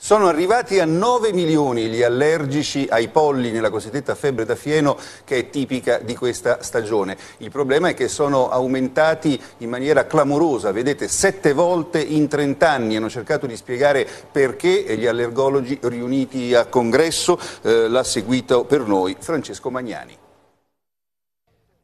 Sono arrivati a 9 milioni gli allergici ai polli nella cosiddetta febbre da fieno che è tipica di questa stagione. Il problema è che sono aumentati in maniera clamorosa, vedete, sette volte in 30 anni. Hanno cercato di spiegare perché gli allergologi riuniti a congresso eh, l'ha seguito per noi Francesco Magnani.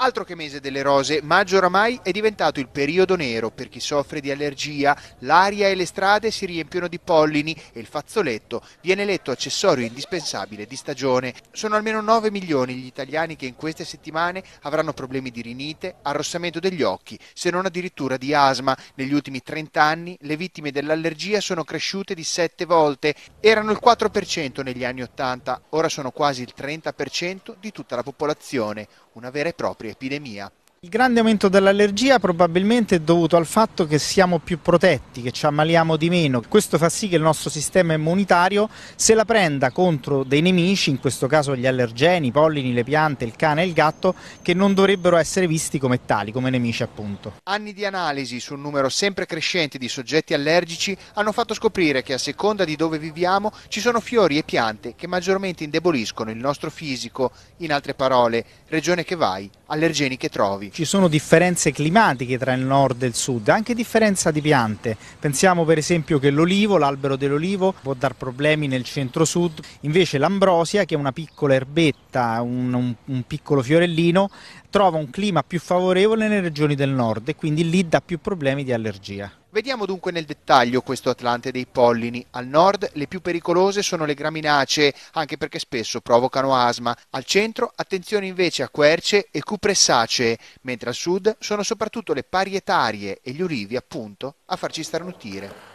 Altro che mese delle rose, maggio oramai è diventato il periodo nero per chi soffre di allergia, l'aria e le strade si riempiono di pollini e il fazzoletto viene letto accessorio indispensabile di stagione. Sono almeno 9 milioni gli italiani che in queste settimane avranno problemi di rinite, arrossamento degli occhi, se non addirittura di asma. Negli ultimi 30 anni le vittime dell'allergia sono cresciute di 7 volte, erano il 4% negli anni 80, ora sono quasi il 30% di tutta la popolazione una vera e propria epidemia. Il grande aumento dell'allergia probabilmente è dovuto al fatto che siamo più protetti, che ci ammaliamo di meno. Questo fa sì che il nostro sistema immunitario se la prenda contro dei nemici, in questo caso gli allergeni, i pollini, le piante, il cane e il gatto, che non dovrebbero essere visti come tali, come nemici appunto. Anni di analisi su un numero sempre crescente di soggetti allergici hanno fatto scoprire che a seconda di dove viviamo ci sono fiori e piante che maggiormente indeboliscono il nostro fisico, in altre parole, regione che vai, allergeni che trovi. Ci sono differenze climatiche tra il nord e il sud, anche differenza di piante. Pensiamo per esempio che l'olivo, l'albero dell'olivo, può dar problemi nel centro-sud, invece l'ambrosia, che è una piccola erbetta, un, un, un piccolo fiorellino, trova un clima più favorevole nelle regioni del nord e quindi lì dà più problemi di allergia. Vediamo dunque nel dettaglio questo Atlante dei pollini. Al nord le più pericolose sono le graminacee, anche perché spesso provocano asma. Al centro attenzione invece a querce e cupressacee, mentre al sud sono soprattutto le parietarie e gli ulivi appunto a farci starnutire.